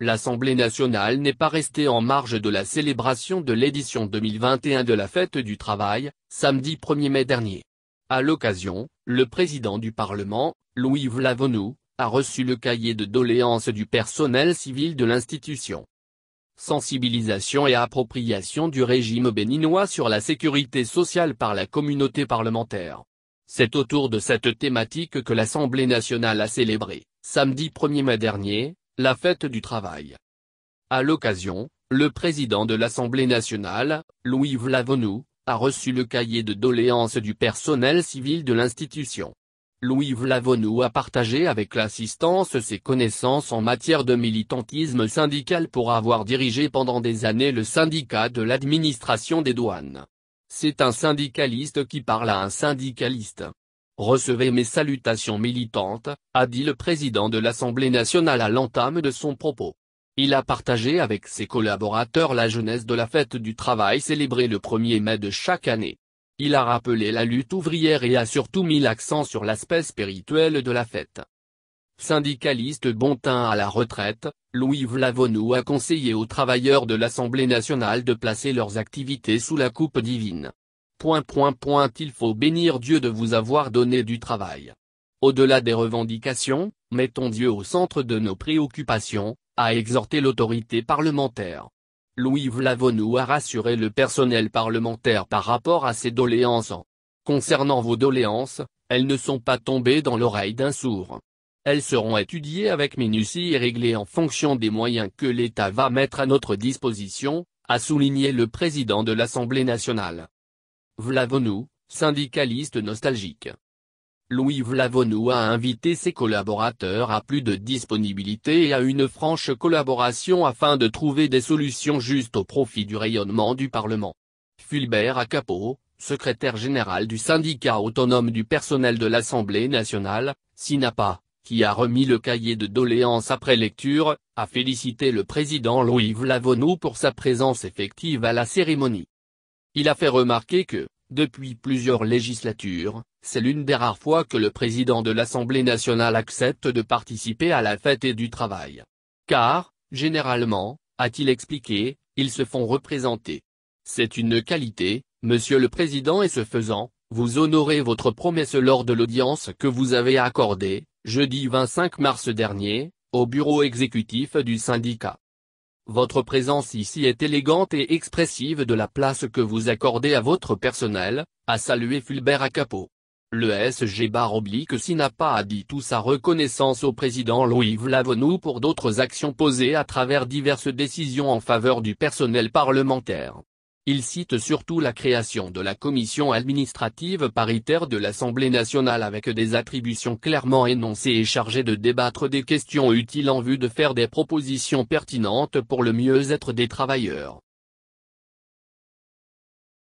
l'Assemblée nationale n'est pas restée en marge de la célébration de l'édition 2021 de la Fête du Travail, samedi 1er mai dernier. À l'occasion, le président du Parlement, Louis Vlavonou, a reçu le cahier de doléances du personnel civil de l'institution. Sensibilisation et appropriation du régime béninois sur la sécurité sociale par la communauté parlementaire. C'est autour de cette thématique que l'Assemblée nationale a célébré, samedi 1er mai dernier, la fête du travail. À l'occasion, le président de l'Assemblée nationale, Louis Vlavonou, a reçu le cahier de doléances du personnel civil de l'institution. Louis Vlavonou a partagé avec l'assistance ses connaissances en matière de militantisme syndical pour avoir dirigé pendant des années le syndicat de l'administration des douanes. C'est un syndicaliste qui parle à un syndicaliste. Recevez mes salutations militantes, a dit le président de l'Assemblée nationale à l'entame de son propos. Il a partagé avec ses collaborateurs la jeunesse de la fête du travail célébrée le 1er mai de chaque année. Il a rappelé la lutte ouvrière et a surtout mis l'accent sur l'aspect spirituel de la fête. Syndicaliste bontin à la retraite, Louis Vlavonou a conseillé aux travailleurs de l'Assemblée nationale de placer leurs activités sous la coupe divine. Point, point, point, il faut bénir Dieu de vous avoir donné du travail. Au-delà des revendications, mettons Dieu au centre de nos préoccupations, a exhorté l'autorité parlementaire. Louis Vlavonou a rassuré le personnel parlementaire par rapport à ses doléances. Concernant vos doléances, elles ne sont pas tombées dans l'oreille d'un sourd. Elles seront étudiées avec minutie et réglées en fonction des moyens que l'État va mettre à notre disposition, a souligné le président de l'Assemblée nationale. Vlavonou, syndicaliste nostalgique. Louis Vlavonou a invité ses collaborateurs à plus de disponibilité et à une franche collaboration afin de trouver des solutions justes au profit du rayonnement du Parlement. Fulbert Acapo, secrétaire général du syndicat autonome du personnel de l'Assemblée nationale, SINAPA, qui a remis le cahier de doléances après lecture, a félicité le président Louis Vlavonou pour sa présence effective à la cérémonie. Il a fait remarquer que, depuis plusieurs législatures, c'est l'une des rares fois que le président de l'Assemblée nationale accepte de participer à la fête et du travail. Car, généralement, a-t-il expliqué, ils se font représenter. C'est une qualité, monsieur le président et ce faisant, vous honorez votre promesse lors de l'audience que vous avez accordée, jeudi 25 mars dernier, au bureau exécutif du syndicat. Votre présence ici est élégante et expressive de la place que vous accordez à votre personnel, a salué Fulbert Acapo. Le SG bar oblique SINAPA a dit tout sa reconnaissance au président Louis Vlavonou pour d'autres actions posées à travers diverses décisions en faveur du personnel parlementaire. Il cite surtout la création de la commission administrative paritaire de l'Assemblée nationale avec des attributions clairement énoncées et chargées de débattre des questions utiles en vue de faire des propositions pertinentes pour le mieux-être des travailleurs.